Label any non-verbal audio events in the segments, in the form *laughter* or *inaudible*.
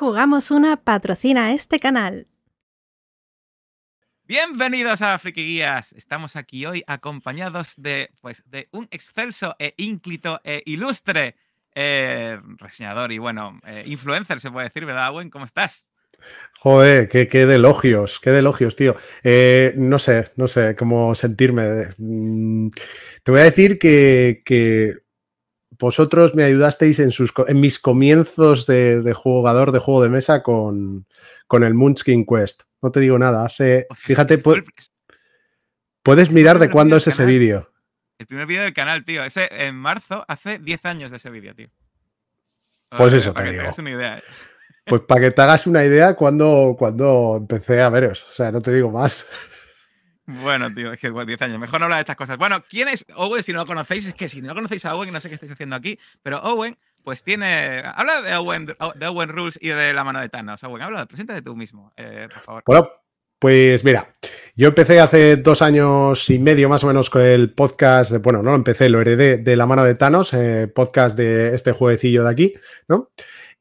Jugamos una patrocina a este canal. Bienvenidos a Friki Guías. Estamos aquí hoy acompañados de, pues, de un excelso e ínclito e ilustre eh, reseñador y bueno, eh, influencer se puede decir, ¿verdad, Owen? ¿Cómo estás? Joder, qué, qué elogios, qué de elogios, tío. Eh, no sé, no sé cómo sentirme. Mm, te voy a decir que, que vosotros me ayudasteis en, sus, mis comienzos de, jugador de juego de mesa con, con el Munchkin Quest. No te digo nada, hace. fíjate, puedes mirar de cuándo es ese vídeo. El primer vídeo del canal, tío. Ese en marzo, hace 10 años de ese vídeo, tío. pues eso, te digo. Eh. Pues para que te hagas una idea cuando, cuando empecé a veros. O sea, no te digo más. Bueno, tío, es que 10 años. Mejor no hablar de estas cosas. Bueno, ¿quién es Owen? Si no lo conocéis, es que si no conocéis a Owen, no sé qué estáis haciendo aquí, pero Owen, pues tiene. Habla de Owen, Rules y de la mano de Thanos. Owen, habla, preséntate tú mismo, eh, por favor. Bueno, pues mira, yo empecé hace dos años y medio más o menos con el podcast, bueno, no lo empecé, lo heredé de la mano de Thanos, eh, podcast de este jueguecillo de aquí, ¿no?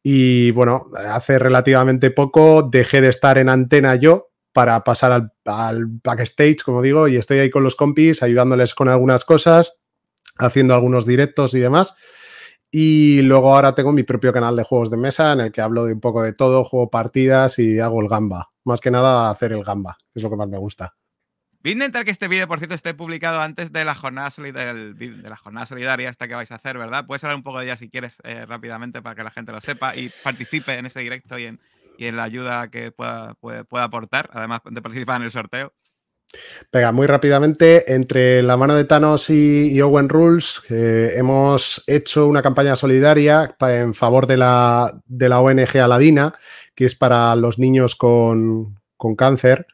Y bueno, hace relativamente poco dejé de estar en antena yo para pasar al, backstage, como digo, y estoy ahí con los compis, ayudándoles con algunas cosas, haciendo algunos directos y demás. Y luego ahora tengo mi propio canal de juegos de mesa en el que hablo de un poco de todo, juego partidas y hago el gamba. Más que nada hacer el gamba, que es lo que más me gusta. Voy a intentar que este vídeo, por cierto, esté publicado antes de la jornada solidaria, de la esta que vais a hacer, ¿verdad? Puedes hablar un poco de ella si quieres eh, rápidamente para que la gente lo sepa y participe en ese directo y en, y en la ayuda que pueda, aportar, además de participar en el sorteo. Venga, muy rápidamente, entre la mano de Thanos y, Owen Rules, eh, hemos hecho una campaña solidaria en favor de la, de la ONG Aladina, que es para los niños con, con cáncer.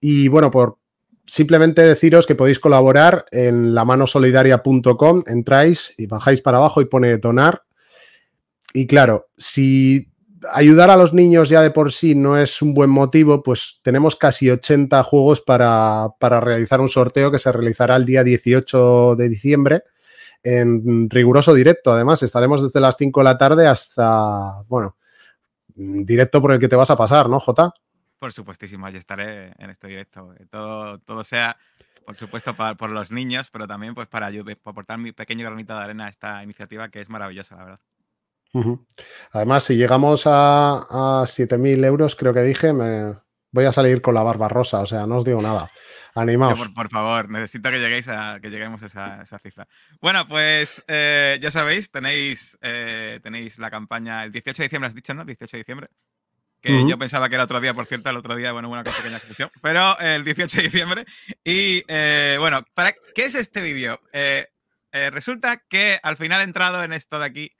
Y bueno, por simplemente deciros que podéis colaborar en lamanosolidaria.com, entráis y bajáis para abajo y pone donar. Y claro, si ayudar a los niños ya de por sí no es un buen motivo, pues tenemos casi 80 juegos para, para realizar un sorteo que se realizará el día 18 de diciembre en riguroso directo. Además, estaremos desde las 5 de la tarde hasta, bueno, directo por el que te vas a pasar, ¿no, Jota? Por supuestísimo, ya estaré en este directo. todo, todo sea, por supuesto, por los niños, pero también pues para, para aportar mi pequeño granito de arena a esta iniciativa que es maravillosa, la verdad. Además, si llegamos a, 7.000 euros, creo que dije, me voy a salir con la barba rosa, o sea, no os digo nada. Animaos. Por, favor, necesito que lleguéis a que lleguemos a esa, cifra. Bueno, pues eh, ya sabéis, tenéis, eh, tenéis la campaña el 18 de diciembre, has dicho, ¿no? 18 de diciembre. Que yo pensaba que era otro día, por cierto, el otro día, bueno, una pequeña excepción, pero eh, el 18 de diciembre. Y bueno, ¿para ¿qué es este vídeo? resulta que al final he entrado en esto de aquí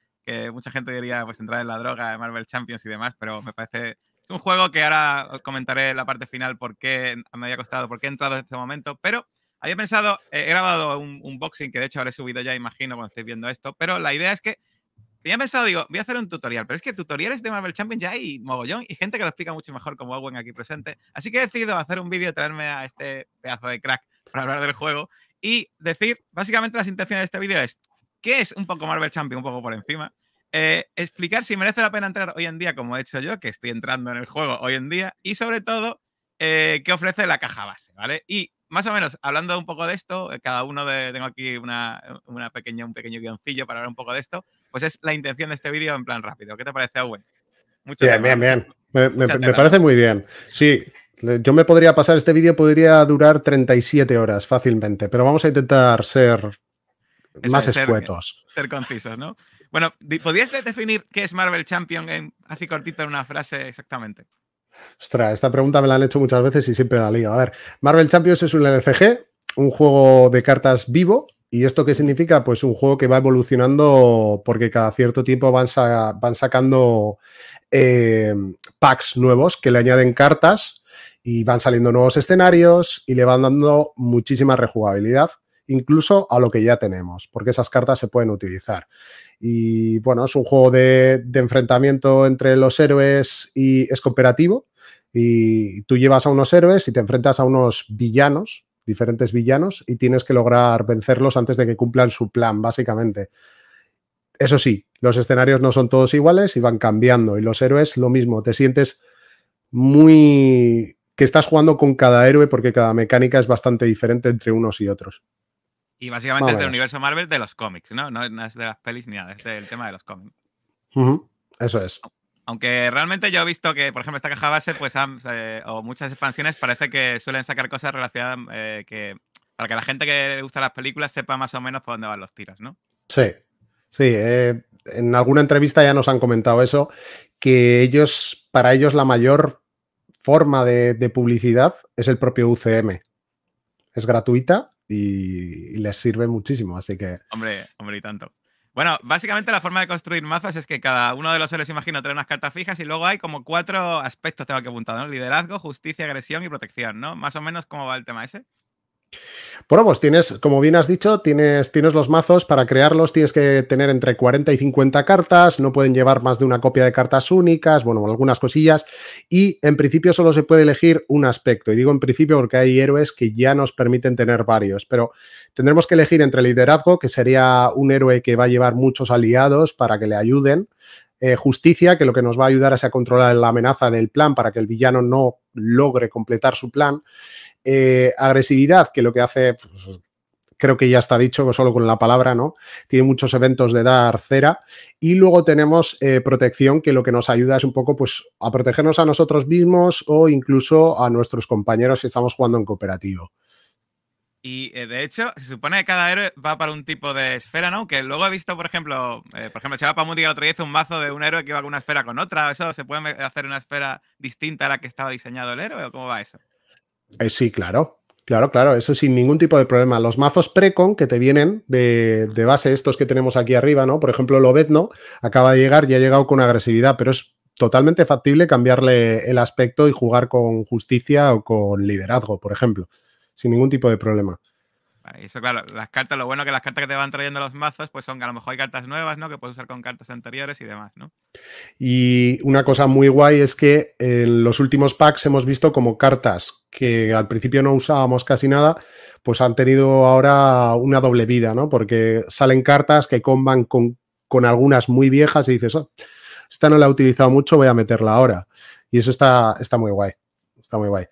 mucha gente diría pues entrar en la droga, de Marvel Champions y demás, pero me parece un juego que ahora os comentaré la parte final por qué me había costado, por qué he entrado en este momento, pero había pensado, he grabado un, unboxing que de hecho habré subido ya, imagino, cuando estéis viendo esto, pero la idea es que tenía pensado, digo, voy a hacer un tutorial, pero es que tutoriales de Marvel Champions ya hay mogollón y gente que lo explica mucho mejor como Owen aquí presente, así que he decidido hacer un vídeo, traerme a este pedazo de crack para hablar del juego y decir, básicamente las intenciones de este vídeo es, ¿qué es un poco Marvel Champions? Un poco por encima. Eh, explicar si merece la pena entrar hoy en día, como he hecho yo, que estoy entrando en el juego hoy en día, y sobre todo, eh, qué ofrece la caja base, ¿vale? Y más o menos, hablando un poco de esto, eh, cada uno de, tengo aquí una, pequeña, un pequeño guioncillo para hablar un poco de esto, pues es la intención de este vídeo en plan rápido. ¿Qué te parece, Owen? bien, bien, bien, Me, parece muy bien. Sí, yo me podría pasar, este vídeo podría durar 37 horas fácilmente, pero vamos a intentar ser más escuetos. Ser concisos, ¿no? Bueno, ¿podrías definir qué es Marvel Champions en, así cortito en una frase exactamente? Ostras, esta pregunta me la han hecho muchas veces y siempre la lío. A ver, Marvel Champions es un LCG, un juego de cartas vivo. ¿Y esto qué significa? Pues un juego que va evolucionando porque cada cierto tiempo van, sacando eh, packs nuevos que le añaden cartas y van saliendo nuevos escenarios y le van dando muchísima rejugabilidad incluso a lo que ya tenemos, porque esas cartas se pueden utilizar. Y bueno, es un juego de, enfrentamiento entre los héroes y es cooperativo. Y tú llevas a unos héroes y te enfrentas a unos villanos, diferentes villanos, y tienes que lograr vencerlos antes de que cumplan su plan, básicamente. Eso sí, los escenarios no son todos iguales y van cambiando. Y los héroes, lo mismo, te sientes muy que estás jugando con cada héroe porque cada mecánica es bastante diferente entre unos y otros. Y básicamente es del universo Marvel de los cómics, ¿no? ¿no? es de las pelis ni nada, es del tema de los cómics. Eso es. Aunque realmente yo he visto que, por ejemplo, esta caja base, pues, o muchas expansiones, parece que suelen sacar cosas relacionadas mm, eh, que, para que la gente que le gusta las películas sepa más o menos por dónde van los tiros, ¿no? Sí, sí. Eh, en alguna entrevista ya nos han comentado eso, que ellos, para ellos la mayor forma de publicidad es el propio UCM. Es gratuita y, les sirve muchísimo, así que... Hombre, hombre, y tanto. Bueno, básicamente la forma de construir mazos es que cada uno de los héroes, imagino, trae unas cartas fijas y luego hay como cuatro aspectos, tengo que apuntar, ¿no? Liderazgo, justicia, agresión y protección, ¿no? Más o menos cómo va el tema ese. Bueno, pues tienes, como bien has dicho, tienes, tienes los mazos, para crearlos tienes que tener entre 40 y 50 cartas, no pueden llevar más de una copia de cartas únicas, bueno, algunas cosillas, y en principio solo se puede elegir un aspecto, y digo en principio porque hay héroes que ya nos permiten tener varios, pero tendremos que elegir entre liderazgo, que sería un héroe que va a llevar muchos aliados para que le ayuden, eh, justicia, que lo que nos va a ayudar es a controlar la amenaza del plan para que el villano no logre completar su plan. Eh, agresividad, que lo que hace, pues, creo que ya está dicho solo con la palabra, ¿no? Tiene muchos eventos de dar cera. Y luego tenemos eh, protección, que lo que nos ayuda es un poco pues, a protegernos a nosotros mismos o incluso a nuestros compañeros si estamos jugando en cooperativo. Y eh, de hecho, se supone que cada héroe va para un tipo de esfera, ¿no? Que luego he visto, por ejemplo, por ejemplo, Chava Mundi el otro día un mazo de un héroe que va con una esfera con otra. ¿Eso se puede hacer una esfera distinta a la que estaba diseñado el héroe o cómo va eso? Eh, sí, claro. Claro, claro, eso sin ningún tipo de problema. Los mazos precon que te vienen de, de, base, estos que tenemos aquí arriba, ¿no? Por ejemplo, Lobetno acaba de llegar y ha llegado con agresividad, pero es totalmente factible cambiarle el aspecto y jugar con justicia o con liderazgo, por ejemplo, sin ningún tipo de problema. Vale, eso claro, las cartas, lo bueno que las cartas que te van trayendo los mazos, pues son que a lo mejor hay cartas nuevas, ¿no? Que puedes usar con cartas anteriores y demás, ¿no? Y una cosa muy guay es que en los últimos packs hemos visto como cartas que al principio no usábamos casi nada, pues han tenido ahora una doble vida, ¿no? Porque salen cartas que comban con, con algunas muy viejas y dices, oh, esta no la he utilizado mucho, voy a meterla ahora. Y eso está, está muy guay. Está muy guay.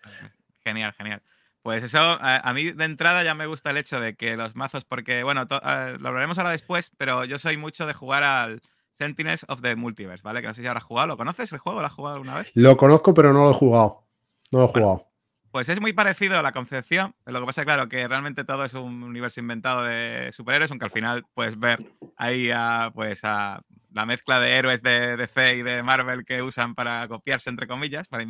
Genial, genial. Pues eso, a, mí de entrada ya me gusta el hecho de que los mazos, porque bueno, eh, lo hablaremos ahora después, pero yo soy mucho de jugar al Sentinels of the Multiverse, ¿vale? Que no sé si habrás jugado, ¿lo conoces el juego? ¿Lo has jugado alguna vez? Lo conozco, pero no lo he jugado. No lo he jugado. Pues es muy parecido a la concepción, lo que pasa, claro, que realmente todo es un universo inventado de superhéroes, aunque al final puedes ver ahí a, pues a la mezcla de héroes de DC y de Marvel que usan para copiarse, entre comillas, para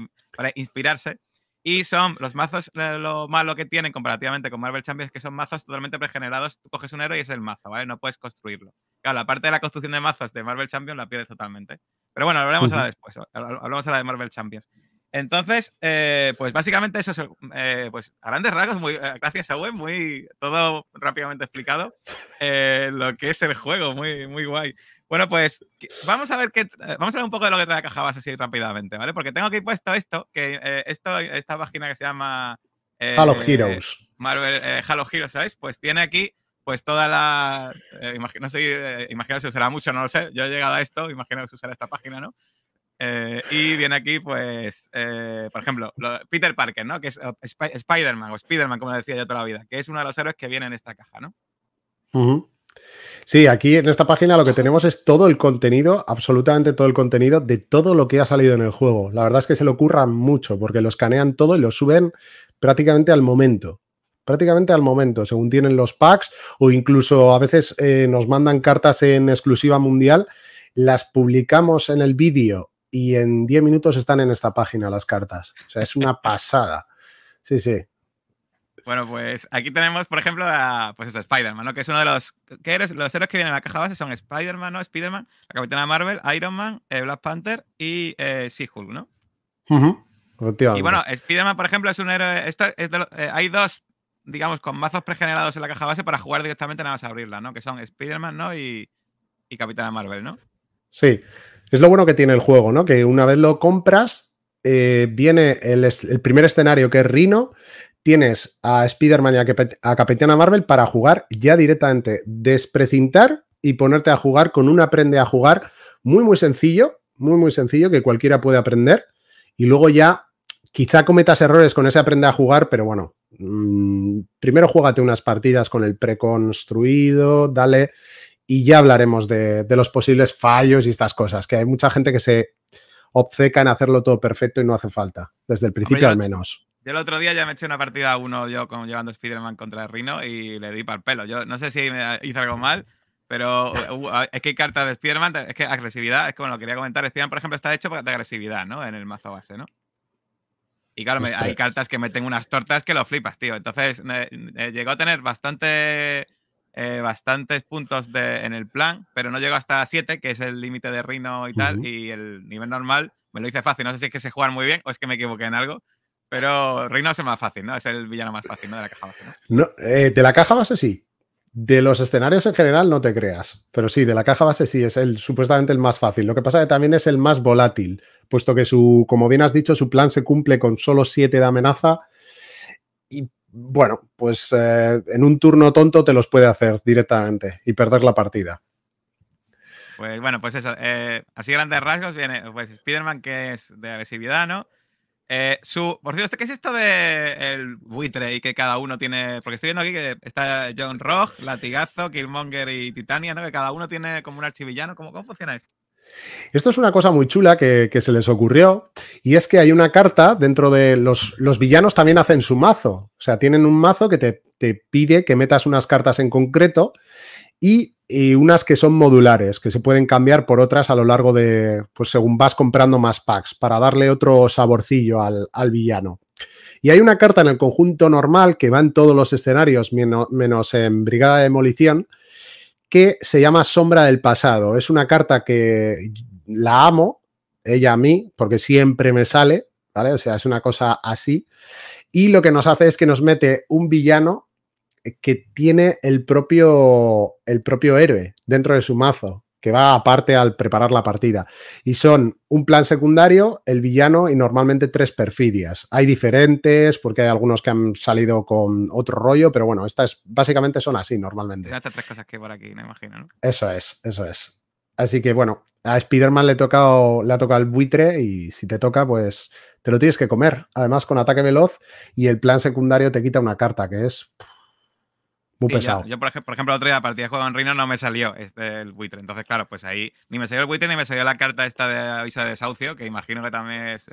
inspirarse. Y son los mazos, eh, lo malo que tienen comparativamente con Marvel Champions, que son mazos totalmente pregenerados. Tú coges un héroe y es el mazo, ¿vale? No puedes construirlo. Claro, la parte de la construcción de mazos de Marvel Champions la pierdes totalmente. Pero bueno, hablaremos ahora después. Hablamos ahora de Marvel Champions. Entonces, eh, pues básicamente eso es, eh, pues a grandes rasgos, muy, gracias a web, muy todo rápidamente explicado, lo que es el juego, muy, muy guay. Bueno, pues vamos a ver qué, eh, vamos a ver un poco de lo que trae la Caja Base así rápidamente, ¿vale? Porque tengo aquí puesto esto, que eh, esta página que se llama eh, Halo Heroes. Marvel Halo Heroes, ¿sabéis? Pues tiene aquí pues toda la... no sé, imagino si usará mucho, no lo sé. Yo he llegado a esto, imaginaos que usará esta página, ¿no? y viene aquí, pues, por ejemplo, Peter Parker, ¿no? Que es Spider-Man o Spider-Man, como decía yo toda la vida, que es uno de los héroes que viene en esta caja, ¿no? Uh Sí, aquí en esta página lo que tenemos es todo el contenido, absolutamente todo el contenido de todo lo que ha salido en el juego. La verdad es que se le ocurra mucho porque lo escanean todo y lo suben prácticamente al momento. Prácticamente al momento, según tienen los packs o incluso a veces eh, nos mandan cartas en exclusiva mundial, las publicamos en el vídeo y en 10 minutos están en esta página las cartas. O sea, es una pasada. Sí, sí, bueno, pues aquí tenemos, por ejemplo, a pues Spider-Man, ¿no? Que es uno de los. Los héroes que vienen en la caja base son Spider-Man, ¿no? Spider-Man, la Capitana Marvel, Iron Man, eh, Black Panther y eh, ¿no? Y bueno, Spider-Man, por ejemplo, es un héroe. Eh, hay dos, digamos, con mazos pregenerados en la caja base para jugar directamente nada más abrirla, ¿no? Que son Spider-Man, ¿no? Y, y Capitana Marvel, ¿no? Sí. Es lo bueno que tiene el juego, ¿no? Que una vez lo compras, eh, viene el, el, primer escenario que es Rino, tienes a Spider-Man y a, Capitana Marvel para jugar ya directamente, desprecintar y ponerte a jugar con un aprende a jugar muy, muy sencillo, muy, muy sencillo que cualquiera puede aprender. Y luego ya quizá cometas errores con ese aprende a jugar, pero bueno, mm, primero juégate unas partidas con el preconstruido, dale, y ya hablaremos de, los posibles fallos y estas cosas, que hay mucha gente que se obceca en hacerlo todo perfecto y no hace falta, desde el principio al menos. Yo el otro día ya me eché una partida a uno yo con, llevando Spider-Man contra el Rino y le di para el pelo. Yo no sé si me hice algo mal, pero eh, es que hay cartas de Spider-Man, es que agresividad, es como lo quería comentar. Spider-Man, por ejemplo, está hecho de agresividad, ¿no? En el mazo base, ¿no? Y claro, hay cartas que meten unas tortas que lo flipas, tío. Entonces, eh, llegó a tener bastante, eh, bastantes puntos de, en el plan, pero no llegó hasta 7, que es el límite de Rino y tal, y el nivel normal. Me lo hice fácil. No sé si es que se juegan muy bien o es que me equivoqué en algo, pero Reino es más fácil, ¿no? Es el villano más fácil, ¿no? De la caja base. Eh, de la caja base sí. De los escenarios en general no te creas, pero sí, de la caja base sí es el supuestamente el más fácil. Lo que pasa es que también es el más volátil, puesto que su, como bien has dicho, su plan se cumple con solo siete de amenaza y bueno, pues eh, en un turno tonto te los puede hacer directamente y perder la partida. Pues bueno, pues eso, eh, así grandes rasgos viene, pues Spider-Man que es de agresividad, ¿no? Eh, su, por cierto, ¿qué es esto de el buitre y que cada uno tiene? Porque estoy viendo aquí que está John Rock, Latigazo, Killmonger y Titania, ¿no? Que cada uno tiene como un archivillano. ¿Cómo, cómo funciona esto? Esto es una cosa muy chula que, se les ocurrió y es que hay una carta dentro de los, villanos también hacen su mazo. O sea, tienen un mazo que te, te pide que metas unas cartas en concreto y, unas que son modulares, que se pueden cambiar por otras a lo largo de, pues según vas comprando más packs, para darle otro saborcillo al, villano. Y hay una carta en el conjunto normal que va en todos los escenarios, menos, en Brigada de Demolición, que se llama Sombra del Pasado. Es una carta que la amo, ella a mí, porque siempre me sale, ¿vale? O sea, es una cosa así. Y lo que nos hace es que nos mete un villano eh, que tiene el propio, el propio héroe dentro de su mazo, que va aparte al preparar la partida. Y son un plan secundario, el villano y normalmente tres perfidias. Hay diferentes, porque hay algunos que han salido con otro rollo, pero bueno, estas básicamente son así normalmente. tres cosas que por aquí, me imagino, Eso es, eso es. Así que bueno, a Spider-Man le, le ha tocado el buitre y si te toca, pues te lo tienes que comer. Además, con ataque veloz y el plan secundario te quita una carta, que es muy pesado. Yo, por, ejemplo, por ejemplo, el otro día a partida de Juego en Reino no me salió este, el buitre. Entonces, claro, pues ahí ni me salió el buitre ni me salió la carta esta de aviso de desahucio, que imagino que también es,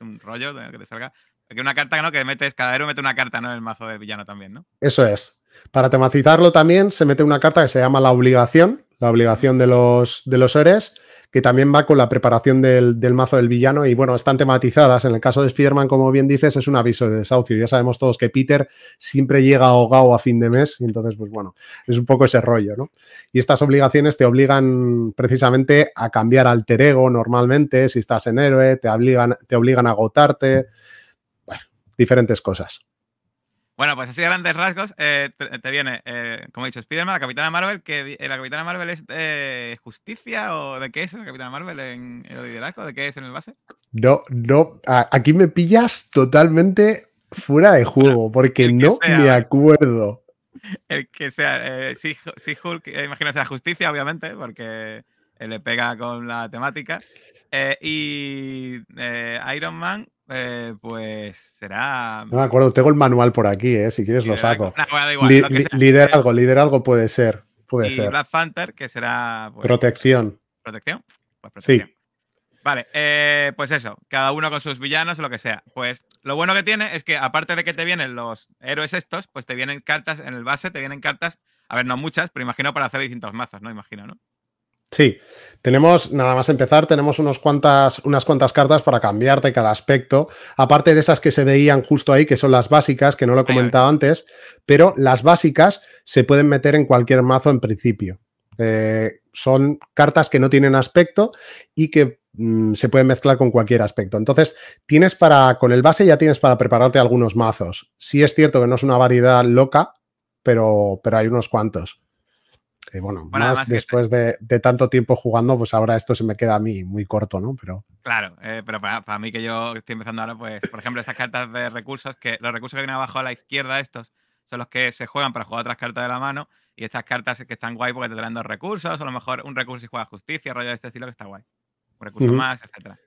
un rollo que te salga. Que una carta ¿no? que metes, cada héroe mete una carta ¿no? el mazo del villano también, ¿no? Eso es. Para tematizarlo también se mete una carta que se llama la obligación, la obligación de los, de los héroes, que también va con la preparación del, mazo del villano y bueno, están tematizadas. En el caso de Spider-Man, como bien dices, es un aviso de desahucio. Ya sabemos todos que Peter siempre llega ahogado a fin de mes y entonces, pues bueno, es un poco ese rollo, ¿no? Y estas obligaciones te obligan precisamente a cambiar alter ego normalmente, si estás en héroe, te obligan, te obligan a agotarte, bueno, diferentes cosas. Bueno, pues así de grandes rasgos eh, te, viene, eh, como he dicho, Spider-Man, la Capitana Marvel, que eh, la Capitana Marvel es justicia o de qué es la Capitana Marvel en, el liderazgo, de qué es en el base. No, no, aquí me pillas totalmente fuera de juego, porque no me acuerdo. El que sea, Si Hulk, imagino sea justicia, obviamente, porque le pega con la temática. y Iron Man eh, pues será. No me acuerdo, tengo el manual por aquí, eh, si quieres lo saco. No, algo igual, liderazgo, puede ser. Puede ser. Black Panther, que será. Pues, protección. ¿Protección? Pues sí. Vale, eh, pues eso, cada uno con sus villanos, lo que sea. Pues lo bueno que tiene es que aparte de que te vienen los héroes estos, pues te vienen cartas en el base, te vienen cartas, a ver, no muchas, pero imagino para hacer distintos mazos, ¿no? Imagino, ¿no? Sí, tenemos, nada más empezar, tenemos unos cuantas, unas cuantas cartas para cambiarte cada aspecto, aparte de esas que se veían justo ahí, que son las básicas, que no lo he comentado antes, pero las básicas se pueden meter en cualquier mazo en principio. Eh, son cartas que no tienen aspecto y que mm, se pueden mezclar con cualquier aspecto. Entonces, tienes para, con el base ya tienes para prepararte algunos mazos. Sí es cierto que no es una variedad loca, pero, pero hay unos cuantos bueno, más después de, tanto tiempo jugando, pues ahora esto se me queda a mí muy corto, ¿no? Pero... Claro, eh, pero para, mí que yo estoy empezando ahora, pues, por ejemplo, estas cartas de recursos, que los recursos que vienen abajo a la izquierda, estos, son los que se juegan para jugar otras cartas de la mano. Y estas cartas que están guay porque te traen dos recursos, o a lo mejor un recurso y juega justicia, rollo de este estilo que está guay. Un recurso más, etcétera.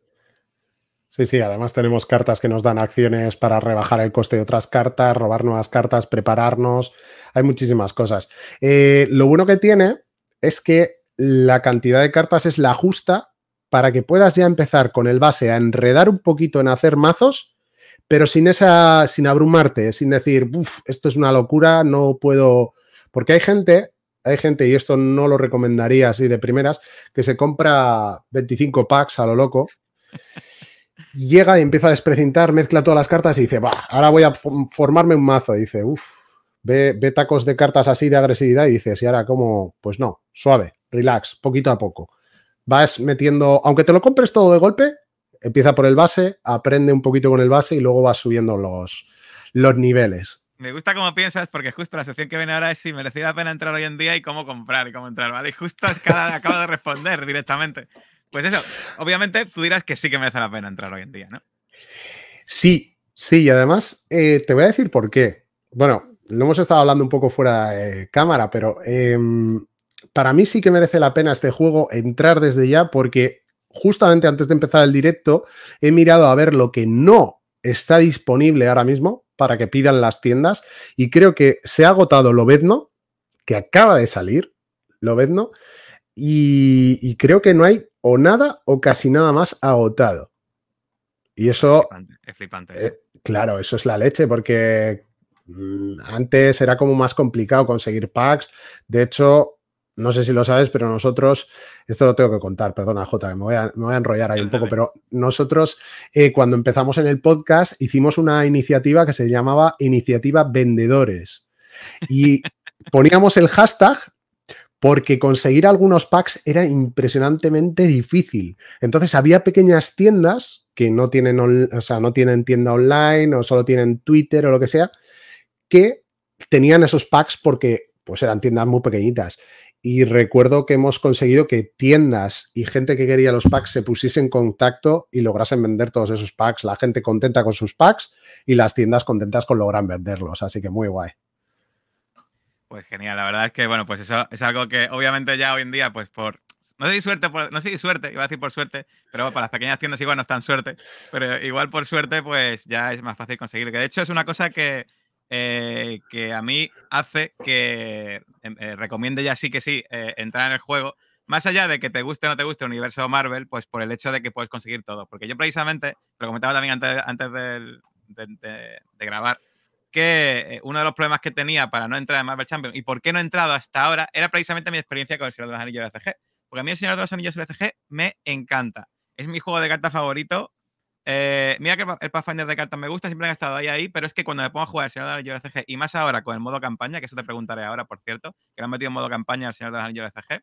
Sí, sí, además tenemos cartas que nos dan acciones para rebajar el coste de otras cartas, robar nuevas cartas, prepararnos. Hay muchísimas cosas. Eh, lo bueno que tiene es que la cantidad de cartas es la justa para que puedas ya empezar con el base a enredar un poquito en hacer mazos, pero sin esa, sin abrumarte, sin decir, uff, esto es una locura, no puedo. Porque hay gente, hay gente, y esto no lo recomendaría así de primeras, que se compra 25 packs a lo loco llega y empieza a desprecintar, mezcla todas las cartas y dice, ahora voy a formarme un mazo. dice, uff, ve, tacos de cartas así de agresividad y dices, ¿y ahora cómo? Pues no, suave, relax, poquito a poco. Vas metiendo, aunque te lo compres todo de golpe, empieza por el base, aprende un poquito con el base y luego vas subiendo los, los niveles. Me gusta cómo piensas, porque justo la sección que viene ahora es si merecía la pena entrar hoy en día y cómo comprar y cómo entrar, ¿vale? Y justo es acabo de responder directamente. Pues eso, obviamente tú dirás que sí que merece la pena entrar hoy en día, ¿no? Sí, sí, y además eh, te voy a decir por qué. Bueno, lo hemos estado hablando un poco fuera de cámara, pero em, para mí sí que merece la pena este juego entrar desde ya porque justamente antes de empezar el directo he mirado a ver lo que no está disponible ahora mismo para que pidan las tiendas y creo que se ha agotado Lobezno, que acaba de salir, Lobezno, y, y creo que no hay o nada o casi nada más agotado. Y eso... Es flipante. Eh, claro, eso es la leche porque mm, antes era como más complicado conseguir packs. De hecho, no sé si lo sabes, pero nosotros, esto lo tengo que contar, perdona Jota, me voy a, me a enrollar ahí un poco, pero nosotros eh, cuando empezamos en el podcast hicimos una iniciativa que se llamaba Iniciativa Vendedores y poníamos el hashtag porque conseguir algunos packs era impresionantemente difícil. Entonces había pequeñas tiendas que no tienen, no tienen tienda online o solo tienen Twitter o lo que sea, que tenían esos packs porque pues eran tiendas muy pequeñitas. Y recuerdo que hemos conseguido que tiendas y gente que quería los packs se pusiesen en contacto y lograsen vender todos esos packs. La gente contenta con sus packs y las tiendas contentas con lograr venderlos. Así que muy guay. Pues genial, la verdad es que, bueno, pues eso es algo que obviamente ya hoy en día, pues por, no sé si suerte, no sé suerte, iba a decir por suerte, pero para las pequeñas tiendas igual no es tan suerte, pero igual por suerte pues ya es más fácil conseguir. Que de hecho es una cosa que, eh, que a mí hace que em, eh, recomiende ya sí que sí eh, entrar en el juego, más allá de que te guste o no te guste el universo Marvel, pues por el hecho de que puedes conseguir todo. Porque yo precisamente, lo comentaba también antes, antes de grabar, que eh, uno de los problemas que tenía para no entrar en Marvel Champions y por qué no he entrado hasta ahora era precisamente mi experiencia con el Señor de los Anillos CG. Porque a mí el Señor de los Anillos CG me encanta. Es mi juego de cartas favorito. Eh, mira que el Pathfinder de cartas me gusta, siempre ha estado ahí, ahí, pero es que cuando me pongo a jugar el Señor de los Anillos CG y más ahora con el modo campaña, que eso te preguntaré ahora, por cierto, que lo han metido en modo campaña el Señor de los Anillos LCG.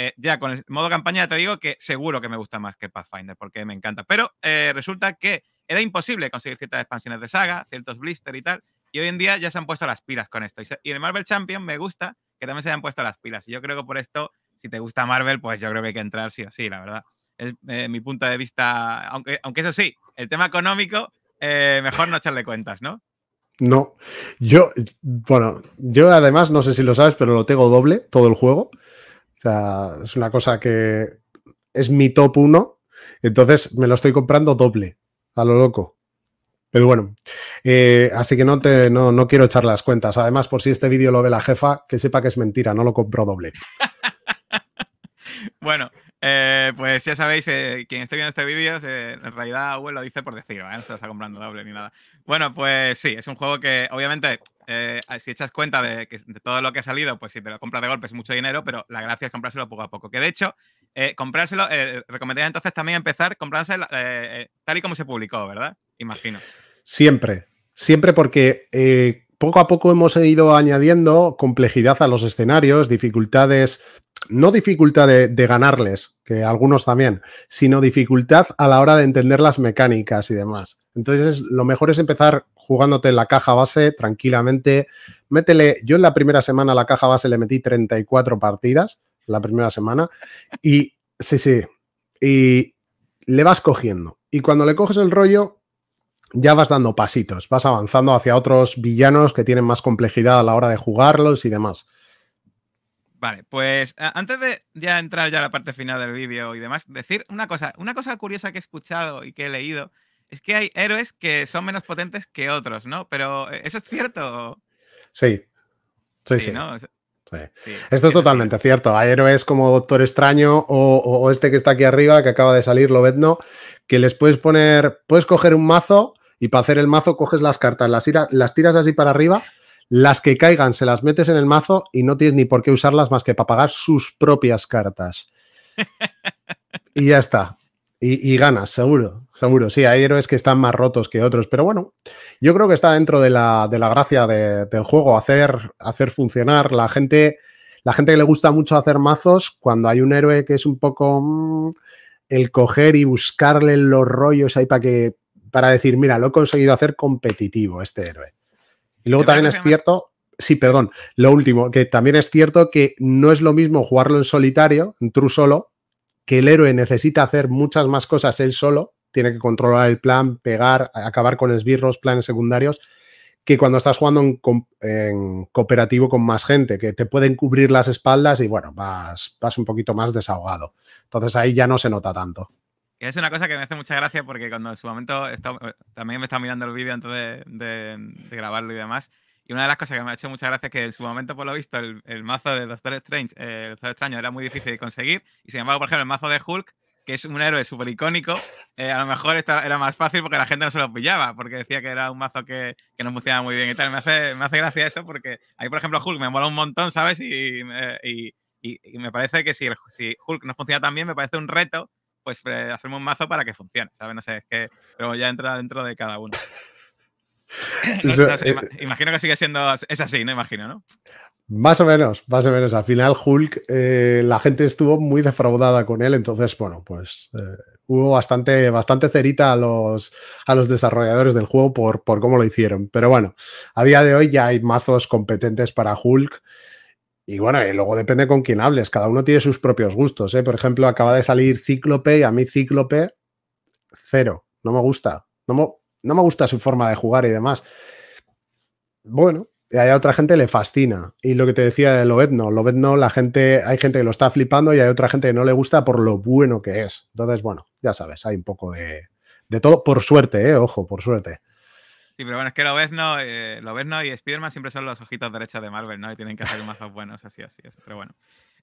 Eh, ya con el modo campaña te digo que seguro que me gusta más que Pathfinder porque me encanta. Pero eh, resulta que era imposible conseguir ciertas expansiones de saga, ciertos blister y tal. Y hoy en día ya se han puesto las pilas con esto. Y, en el Marvel Champion me gusta que también se hayan puesto las pilas. Y yo creo que por esto, si te gusta Marvel, pues yo creo que hay que entrar sí o sí, la verdad. Es eh, mi punto de vista, aunque, aunque eso sí, el tema económico, eh, mejor no echarle cuentas, ¿no? No, yo, bueno, yo además no sé si lo sabes, pero lo tengo doble todo el juego. O sea, es una cosa que es mi top uno. entonces me lo estoy comprando doble, a lo loco. Pero bueno, eh, así que no, te, no, quiero echar las cuentas. Además, por si este vídeo lo ve la jefa, que sepa que es mentira, no lo compro doble. *laughs* bueno, eh, pues ya sabéis, eh, quien esté viendo este vídeo, en realidad lo dice por decir, no se lo está comprando doble ni nada. Bueno, pues sí, es un juego que obviamente, si echas cuenta de, que, de todo lo que ha salido, pues sí, pero lo compras de golpe es mucho dinero, pero la gracia es comprárselo poco a poco. Que de hecho, eh, comprárselo, eh, recomendaría entonces también empezar comprárselo eh, tal y como se publicó, ¿verdad? Imagino. Siempre, siempre porque poco a poco hemos ido añadiendo complejidad a los escenarios, dificultades, no dificultad de, de, ganarles, que algunos también, sino dificultad a la hora de entender las mecánicas y demás. Entonces, lo mejor es empezar jugándote en la caja base tranquilamente. Métele, yo en la primera semana a la caja base le metí 34 partidas la primera semana. Y sí, sí. Y le vas cogiendo. Y cuando le coges el rollo, ya vas dando pasitos, vas avanzando hacia otros villanos que tienen más complejidad a la hora de jugarlos y demás. Vale, pues antes de ya entrar ya a la parte final del vídeo y demás, decir una cosa, una cosa curiosa que he escuchado y que he leído es que hay héroes que son menos potentes que otros, ¿no? Pero eso es cierto. Sí. Sí, sí. ¿no? Esto es totalmente cierto. Hay héroes como Doctor Extraño o, este que está aquí arriba, que acaba de salir, no que les puedes poner, puedes coger un mazo y para hacer el mazo coges las cartas, las, las tiras así para arriba, las que caigan se las metes en el mazo y no tienes ni por qué usarlas más que para pagar sus propias cartas. *laughs* y ya está. Y, ganas, seguro, seguro. Sí, hay héroes que están más rotos que otros, pero bueno, yo creo que está dentro de la, de la gracia del juego, hacer, hacer funcionar la gente, la gente que le gusta mucho hacer mazos, cuando hay un héroe que es un poco mm, el coger y buscarle los rollos ahí para que para decir, mira, lo he conseguido hacer competitivo este héroe. Y luego también es cierto, sí, perdón, lo último, que también es cierto que no es lo mismo jugarlo en solitario, en true solo, que el héroe necesita hacer muchas más cosas él solo, tiene que controlar el plan, pegar, acabar con esbirros, planes secundarios, que cuando estás jugando en, cooperativo con más gente, que te pueden cubrir las espaldas y bueno, vas, vas un poquito más desahogado. Entonces ahí ya no se nota tanto. Es una cosa que me hace mucha gracia porque cuando en su momento eh, también me está mirando el vídeo antes de grabarlo y demás. Y una de las cosas que me ha hecho mucha gracia es que en su momento, por lo visto, el, mazo de Doctor Strange, Extraño, eh, era muy difícil de conseguir. Y sin embargo, por ejemplo, el mazo de Hulk, que es un héroe súper icónico, eh, a lo mejor era más fácil porque la gente no se lo pillaba, porque decía que era un mazo que, que no funcionaba muy bien y tal. Me hace, me hace gracia eso porque ahí, por ejemplo, Hulk me mola un montón, ¿sabes? Y, y, me parece que si, si Hulk no funciona tan bien, me parece un reto pues eh, hacerme un mazo para que funcione, ¿sabes? No sé, es que pero ya entra dentro de cada uno. *laughs* Eh, imagino que sigue siendo. Es así, ¿no? Imagino, ¿no? Más o menos, más o menos. Al final, Hulk, eh, la gente estuvo muy defraudada con él, entonces, bueno, pues eh, hubo bastante, bastante cerita a los, a los desarrolladores del juego por, por cómo lo hicieron. Pero bueno, a día de hoy ya hay mazos competentes para Hulk. Y bueno, y luego depende con quién hables, cada uno tiene sus propios gustos. ¿eh? Por ejemplo, acaba de salir Cíclope y a mí Cíclope, cero, no me gusta. No me, no me gusta su forma de jugar y demás. Bueno, hay a otra gente le fascina. Y lo que te decía de lo Lobetno, la gente, hay gente que lo está flipando y hay otra gente que no le gusta por lo bueno que es. Entonces, bueno, ya sabes, hay un poco de, de todo, por suerte, eh, ojo, por suerte. Sí, pero bueno, es que lo eh, no y Spiderman siempre son los ojitos derechos de Marvel, ¿no? Y tienen que hacer mazos buenos, así, así, Pero bueno,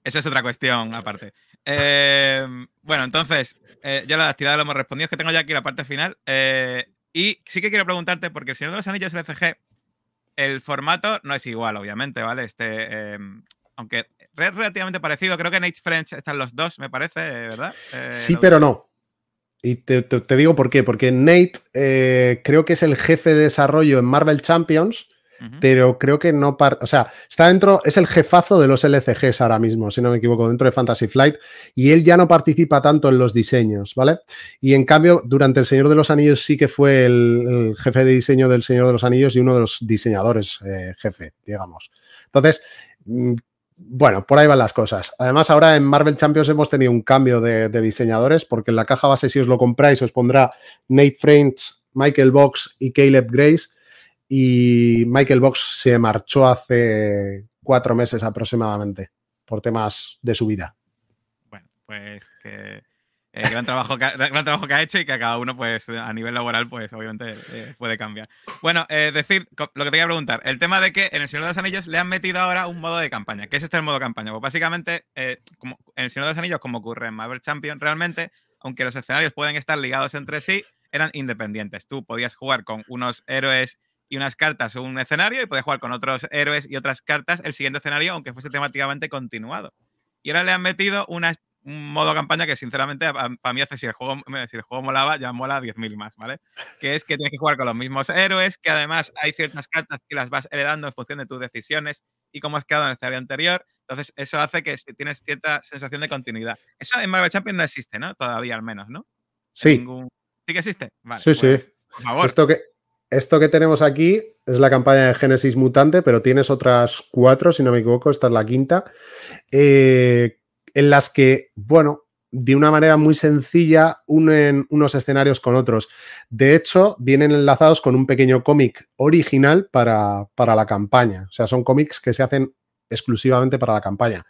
esa es otra cuestión aparte. Eh, bueno, entonces, eh, ya la tirada lo hemos respondido. Es que tengo ya aquí la parte final. Eh, y sí que quiero preguntarte, porque si no de los Anillos LCG, el formato no es igual, obviamente, ¿vale? Este, em, aunque es relativamente parecido, creo que Nate French están los dos, me parece, eh, ¿verdad? Eh, sí, pero no. Y te, digo por qué, porque Nate eh, creo que es el jefe de desarrollo en Marvel Champions pero creo que no. O sea, está dentro, es el jefazo de los LCGs ahora mismo, si no me equivoco, dentro de Fantasy Flight, y él ya no participa tanto en los diseños, ¿vale? Y en cambio, durante El Señor de los Anillos sí que fue el, jefe de diseño del Señor de los Anillos y uno de los diseñadores eh, jefe, digamos. Entonces, mm, bueno, por ahí van las cosas. Además, ahora en Marvel Champions hemos tenido un cambio de, de, diseñadores, porque en la caja base, si os lo compráis, os pondrá Nate French, Michael Box y Caleb Grace y Michael Box se marchó hace cuatro meses aproximadamente por temas de su vida. Bueno, pues que, eh, *laughs* gran, trabajo que, ha hecho y que a cada uno, pues a nivel laboral, pues obviamente eh, puede cambiar. Bueno, eh, decir, lo que te a preguntar, el tema de que en El Señor de los Anillos le han metido ahora un modo de campaña. ¿Qué es este el modo campaña? Pues básicamente, en El Señor de los Anillos, como ocurre en Marvel Champion, realmente, aunque los escenarios pueden estar ligados entre sí, eran independientes. Tú podías jugar con unos héroes y unas cartas o un escenario y puedes jugar con otros héroes y otras cartas el siguiente escenario, aunque fuese temáticamente continuado. Y ahora le han metido un modo campaña que, sinceramente, para mí hace si el, juego, si el juego molaba, ya mola 10.000 más, ¿vale? Que es que tienes que jugar con los mismos héroes, que además hay ciertas cartas que las vas heredando en función de tus decisiones y cómo has quedado en el escenario anterior. Entonces, eso hace que tienes cierta sensación de continuidad. Eso en Marvel Champions no existe, ¿no? Todavía, al menos, ¿no? Sí. Sí que existe. Vale, sí, sí. Pues, por favor. Esto que, esto que tenemos aquí es la campaña de Génesis Mutante, pero tienes otras cuatro, si no me equivoco, esta es la quinta, eh, en las que, bueno, de una manera muy sencilla unen unos escenarios con otros. De hecho, vienen enlazados con un pequeño cómic original para, la campaña. O sea, son cómics que se hacen exclusivamente para la campaña.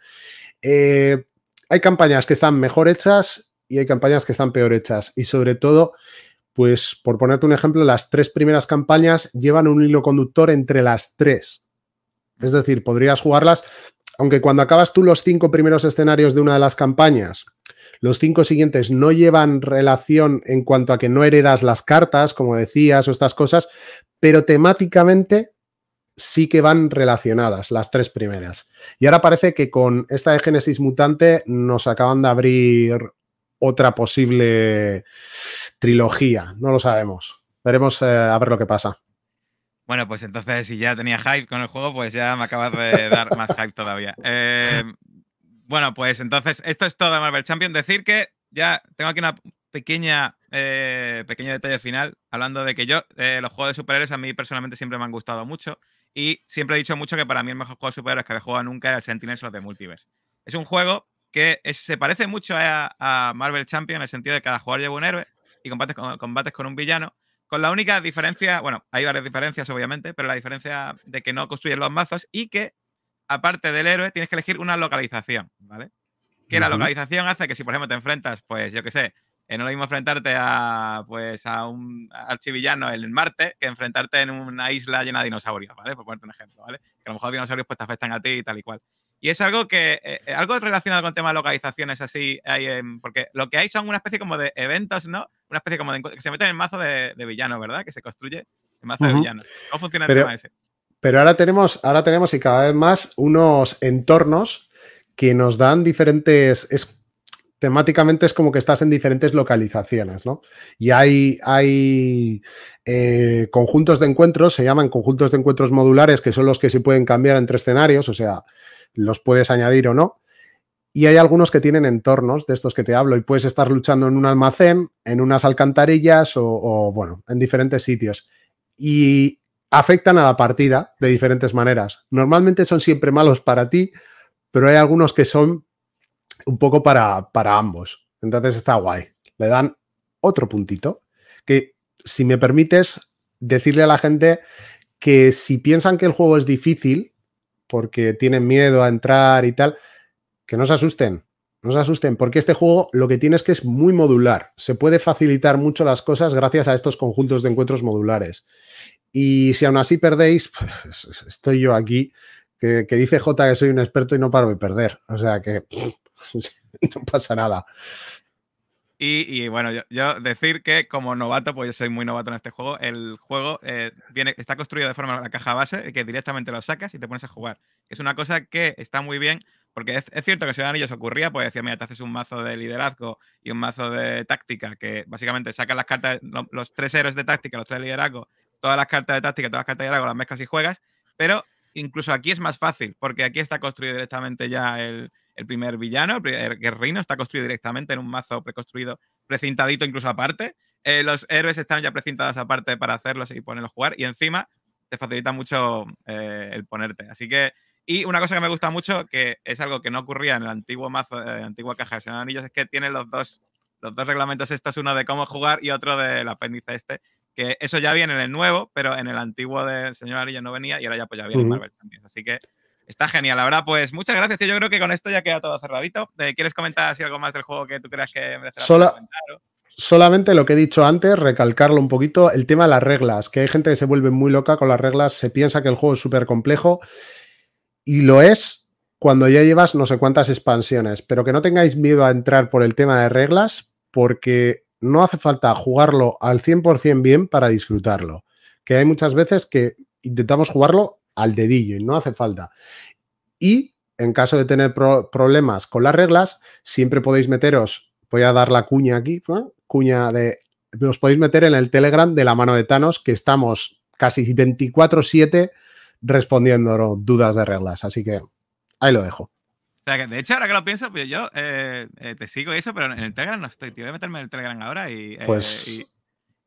Eh, hay campañas que están mejor hechas y hay campañas que están peor hechas. Y sobre todo, pues por ponerte un ejemplo, las tres primeras campañas llevan un hilo conductor entre las tres. Es decir, podrías jugarlas, aunque cuando acabas tú los cinco primeros escenarios de una de las campañas, los cinco siguientes no llevan relación en cuanto a que no heredas las cartas, como decías, o estas cosas, pero temáticamente sí que van relacionadas, las tres primeras. Y ahora parece que con esta de Génesis Mutante nos acaban de abrir otra posible trilogía. No lo sabemos. Veremos eh, a ver lo que pasa. Bueno, pues entonces, si ya tenía hype con el juego, pues ya me acabas de dar más hype todavía. *laughs* Em, bueno, pues entonces, esto es todo Marvel Champion. Decir que ya tengo aquí una pequeña, eh, pequeño detalle final, hablando de que yo, eh, los juegos de superhéroes a mí personalmente siempre me han gustado mucho. Y siempre he dicho mucho que para mí el mejor juego de superhéroes que he jugado nunca era el Sentinels los de Multiverse. Es un juego que se parece mucho a, Marvel Champion en el sentido de que cada jugador lleva un héroe y combates con, combates con un villano. Con la única diferencia, bueno, hay varias diferencias obviamente, pero la diferencia de que no construyes los mazos y que, aparte del héroe, tienes que elegir una localización, ¿vale? Que la localización hace que si, por ejemplo, te enfrentas, pues yo qué sé, no lo mismo enfrentarte a, pues, a un archivillano en Marte que enfrentarte en una isla llena de dinosaurios, ¿vale? Por ponerte un ejemplo, ¿vale? Que a lo mejor los dinosaurios pues, te afectan a ti y tal y cual. Y es algo que, eh, eh, algo relacionado con temas de localizaciones, así, hay, porque lo que hay son una especie como de eventos, ¿no? Una especie como de que se meten en el mazo de, villano, ¿verdad? Que se construye el mazo de villano. ¿Cómo funciona pero, el tema ese? Pero ahora tenemos, ahora tenemos y cada vez más unos entornos que nos dan diferentes. Es, temáticamente es como que estás en diferentes localizaciones, ¿no? Y hay, hay eh, conjuntos de encuentros, se llaman conjuntos de encuentros modulares, que son los que se pueden cambiar entre escenarios, o sea los puedes añadir o no. Y hay algunos que tienen entornos de estos que te hablo y puedes estar luchando en un almacén, en unas alcantarillas o, bueno, en diferentes sitios. Y afectan a la partida de diferentes maneras. Normalmente son siempre malos para ti, pero hay algunos que son un poco para, para ambos. Entonces está guay. Le dan otro puntito que, si me permites, decirle a la gente que si piensan que el juego es difícil, porque tienen miedo a entrar y tal, que no se asusten, no se asusten, porque este juego lo que tiene es que es muy modular. Se puede facilitar mucho las cosas gracias a estos conjuntos de encuentros modulares. Y si aún así perdéis, *laughs* pues estoy yo aquí, que, que dice J que soy un experto y no paro de perder. O sea que *laughs* no pasa nada. Y, bueno, yo, decir que como novato, pues yo soy muy novato en este juego, el juego eh, viene, está construido de forma la caja base, eh, que directamente lo sacas y te pones a jugar. Es una cosa que está muy bien, porque es, cierto que si eran ellos ocurría, pues decía, mira, te haces un mazo de liderazgo y un mazo de táctica, que básicamente sacas las cartas, los, los tres héroes de táctica, los tres de liderazgo, todas las cartas de táctica, todas las cartas de liderazgo, las mezclas y juegas, pero incluso aquí es más fácil, porque aquí está construido directamente ya el, primer villano, el guerrino, está construido directamente en un mazo preconstruido, precintadito incluso aparte. Eh, los héroes están ya precintados aparte para hacerlos y ponerlos a jugar. Y encima te facilita mucho eh, el ponerte. Así que, y una cosa que me gusta mucho, que es algo que no ocurría en el antiguo mazo, eh, en la antigua caja de Señor Anillos, es que tiene los dos, los dos reglamentos estos, uno de cómo jugar y otro del apéndice este, que eso ya viene en el nuevo, pero en el antiguo de Señor Arillo no venía y ahora ya pues ya viene Marvel también. Así que está genial. La verdad, pues muchas gracias, Yo creo que con esto ya queda todo cerradito. Eh, ¿Quieres comentar algo más del juego que tú creas que merece Solamente lo que he dicho antes, recalcarlo un poquito, el tema de las reglas, que hay gente que se vuelve muy loca con las reglas, se piensa que el juego es súper complejo y lo es cuando ya llevas no sé cuántas expansiones, pero que no tengáis miedo a entrar por el tema de reglas, porque no hace falta jugarlo al 100% bien para disfrutarlo. Que hay muchas veces que intentamos jugarlo al dedillo y no hace falta. Y en caso de tener problemas con las reglas, siempre podéis meteros, voy a dar la cuña aquí, cuña de, os podéis meter en el Telegram de la mano de Thanos, que estamos casi 24/7 respondiendo dudas de reglas. Así que ahí lo dejo de hecho, ahora que lo pienso, pues yo eh, eh, te sigo eso, pero en el Telegram no estoy. Te voy a meterme en el Telegram ahora y. Eh, pues.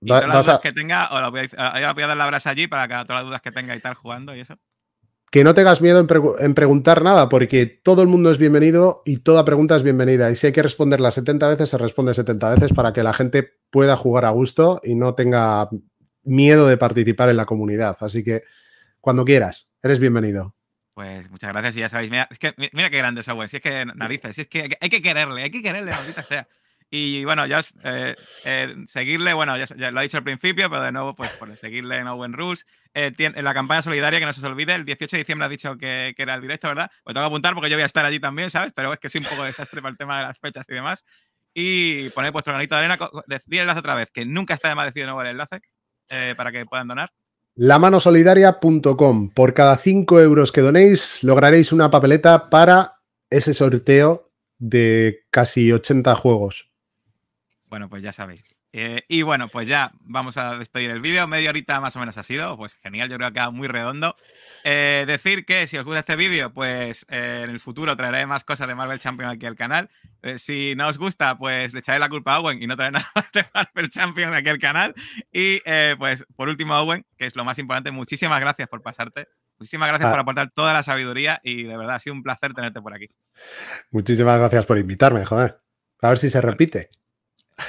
todas las que tenga, o ah, voy, a, dar la brasa allí para todas las dudas que tenga y tal jugando y eso que no tengas miedo en, en, preguntar nada, porque todo el mundo es bienvenido y toda pregunta es bienvenida. Y si hay que responderla 70 veces, se responde 70 veces para que la gente pueda jugar a gusto y no tenga miedo de participar en la comunidad. Así que cuando quieras, eres bienvenido. Pues muchas gracias y ya sabéis, mira, qué grande es Owen, si es que narices, si es que hay que quererle, hay que quererle, maldita sea. Y bueno, ya eh, eh, seguirle, bueno, ya, lo he dicho al principio, pero de nuevo, pues por seguirle en Owen Rules. Eh, la campaña solidaria, que no se os olvide, el 18 de diciembre ha dicho que, era el directo, ¿verdad? Pues tengo que apuntar porque yo voy a estar allí también, ¿sabes? Pero es que soy un poco desastre para el tema de las fechas y demás. Y poned vuestro granito de arena, di el enlace otra vez, que nunca está de más decir de nuevo el enlace eh, para que puedan donar lamanosolidaria.com. Por cada 5 euros que donéis, lograréis una papeleta para ese sorteo de casi 80 juegos. Bueno, pues ya sabéis, eh, y bueno, pues ya vamos a despedir el vídeo. Media horita más o menos ha sido, pues genial, yo creo que ha quedado muy redondo. Eh, decir que si os gusta este vídeo, pues eh, en el futuro traeré más cosas de Marvel champion aquí al canal. si no os gusta, pues le echaré la culpa a Owen y no traeré *laughs* nada más de Marvel Champions aquí al canal. Y pues por último, Owen, que es lo más importante, muchísimas gracias por pasarte. Muchísimas gracias ah. por aportar toda la sabiduría y de verdad ha sido un placer tenerte por aquí. Muchísimas gracias por invitarme, joder. A ver si se repite.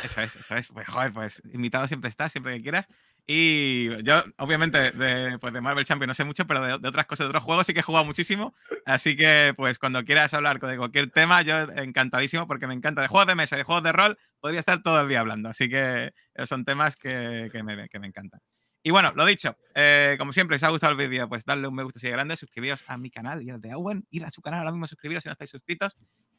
Eso es, eso es. Pues, joder, pues invitado siempre estás, siempre que quieras. Y yo, obviamente, de, pues de Marvel Champions no sé mucho, pero de, otras cosas, de otros juegos sí que he jugado muchísimo. Así que, pues, cuando quieras hablar de cualquier tema, yo encantadísimo, porque me encanta. De juegos de mesa, de juegos de rol, podría estar todo el día hablando. Así que son temas que me encantan. Y bueno, lo dicho, eh, como siempre, si os ha gustado el vídeo, pues darle un me gusta si es grande, suscribiros a mi canal y al de Owen, ir a su canal ahora mismo, suscribiros si no estáis suscritos.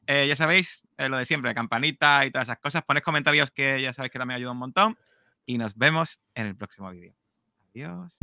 Eh, ya sabéis, eh, lo de siempre, campanita y todas esas cosas. Poned comentarios que ya sabéis que también ayuda un montón. Y nos vemos en el próximo vídeo. Adiós.